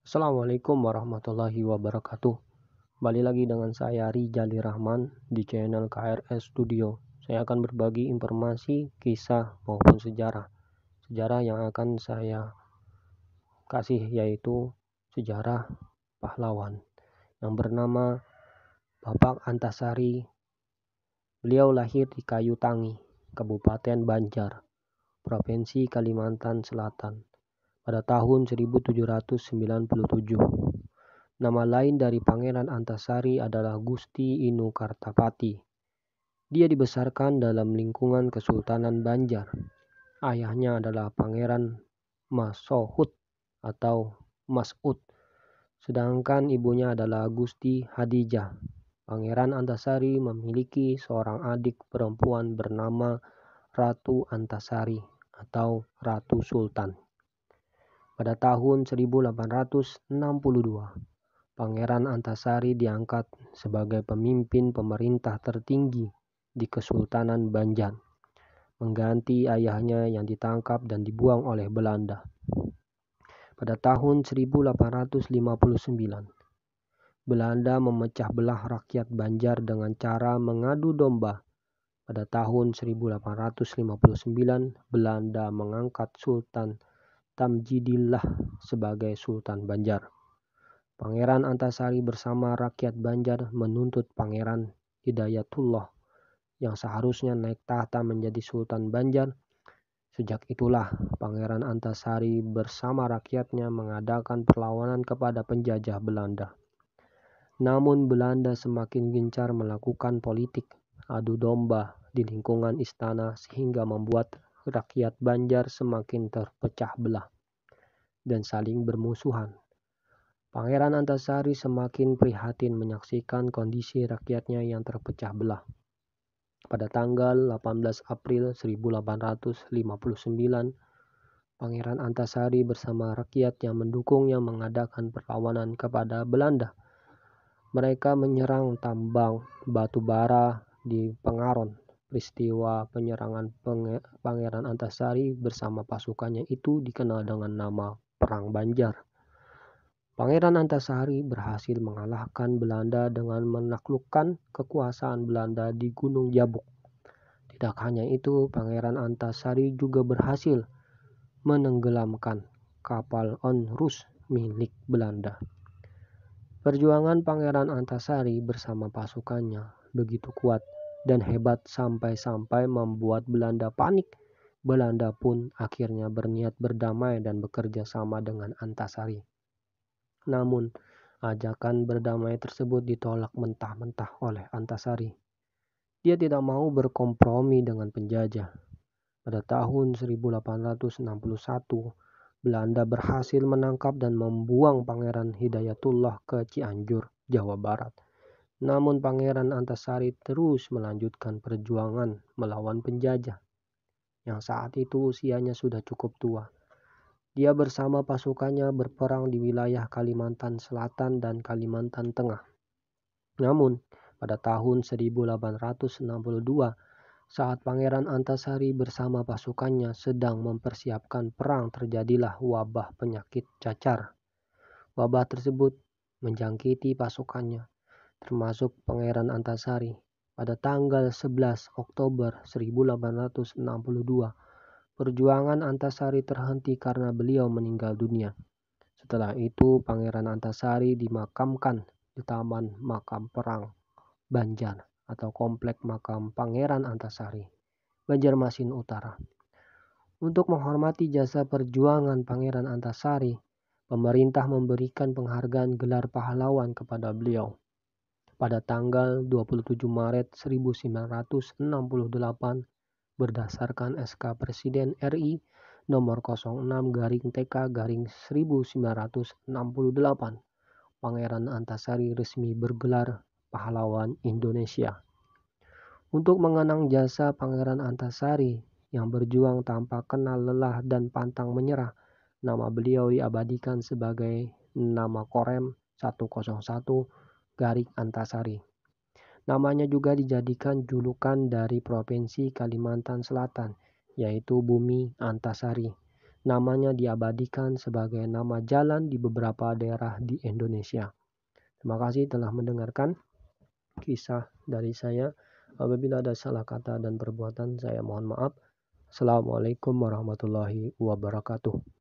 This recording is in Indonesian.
Assalamualaikum warahmatullahi wabarakatuh Balik lagi dengan saya Rijali Rahman di channel KRS Studio Saya akan berbagi informasi, kisah maupun sejarah Sejarah yang akan saya kasih yaitu sejarah pahlawan yang bernama Bapak Antasari. Beliau lahir di Kayu Tangi, Kabupaten Banjar, Provinsi Kalimantan Selatan pada tahun 1797. Nama lain dari Pangeran Antasari adalah Gusti Inu Kartapati. Dia dibesarkan dalam lingkungan Kesultanan Banjar. Ayahnya adalah Pangeran Masohut atau Mas'ud sedangkan ibunya adalah Gusti Hadijah. Pangeran Antasari memiliki seorang adik perempuan bernama Ratu Antasari atau Ratu Sultan. Pada tahun 1862, Pangeran Antasari diangkat sebagai pemimpin pemerintah tertinggi di Kesultanan Banjar, mengganti ayahnya yang ditangkap dan dibuang oleh Belanda pada tahun 1859. Belanda memecah belah rakyat Banjar dengan cara mengadu domba. Pada tahun 1859, Belanda mengangkat Sultan Tamjidillah sebagai Sultan Banjar. Pangeran Antasari bersama rakyat Banjar menuntut Pangeran Hidayatullah yang seharusnya naik tahta menjadi Sultan Banjar Sejak itulah Pangeran Antasari bersama rakyatnya mengadakan perlawanan kepada penjajah Belanda. Namun Belanda semakin gencar melakukan politik adu domba di lingkungan istana sehingga membuat rakyat Banjar semakin terpecah belah dan saling bermusuhan. Pangeran Antasari semakin prihatin menyaksikan kondisi rakyatnya yang terpecah belah. Pada tanggal 18 April 1859, Pangeran Antasari bersama rakyat yang mendukungnya mengadakan perlawanan kepada Belanda. Mereka menyerang tambang batu bara di Pengaron. Peristiwa penyerangan Pangeran Antasari bersama pasukannya itu dikenal dengan nama Perang Banjar. Pangeran Antasari berhasil mengalahkan Belanda dengan menaklukkan kekuasaan Belanda di Gunung Jabuk. Tidak hanya itu, Pangeran Antasari juga berhasil menenggelamkan kapal Onrus milik Belanda. Perjuangan Pangeran Antasari bersama pasukannya begitu kuat dan hebat sampai-sampai membuat Belanda panik. Belanda pun akhirnya berniat berdamai dan bekerja sama dengan Antasari. Namun, ajakan berdamai tersebut ditolak mentah-mentah oleh Antasari. Dia tidak mau berkompromi dengan penjajah. Pada tahun 1861, Belanda berhasil menangkap dan membuang Pangeran Hidayatullah ke Cianjur, Jawa Barat. Namun Pangeran Antasari terus melanjutkan perjuangan melawan penjajah yang saat itu usianya sudah cukup tua. Dia bersama pasukannya berperang di wilayah Kalimantan Selatan dan Kalimantan Tengah. Namun, pada tahun 1862, saat Pangeran Antasari bersama pasukannya sedang mempersiapkan perang, terjadilah wabah penyakit cacar. Wabah tersebut menjangkiti pasukannya, termasuk Pangeran Antasari, pada tanggal 11 Oktober 1862 Perjuangan Antasari terhenti karena beliau meninggal dunia. Setelah itu, Pangeran Antasari dimakamkan di Taman Makam Perang Banjar atau Komplek Makam Pangeran Antasari, Banjarmasin Utara. Untuk menghormati jasa perjuangan Pangeran Antasari, pemerintah memberikan penghargaan gelar pahlawan kepada beliau. Pada tanggal 27 Maret 1968, berdasarkan SK Presiden RI nomor 06 garing TK garing 1968. Pangeran Antasari resmi bergelar pahlawan Indonesia. Untuk mengenang jasa Pangeran Antasari yang berjuang tanpa kenal lelah dan pantang menyerah, nama beliau diabadikan sebagai nama Korem 101 Garing Antasari. Namanya juga dijadikan julukan dari Provinsi Kalimantan Selatan, yaitu Bumi Antasari. Namanya diabadikan sebagai nama jalan di beberapa daerah di Indonesia. Terima kasih telah mendengarkan kisah dari saya. Apabila ada salah kata dan perbuatan, saya mohon maaf. Assalamualaikum warahmatullahi wabarakatuh.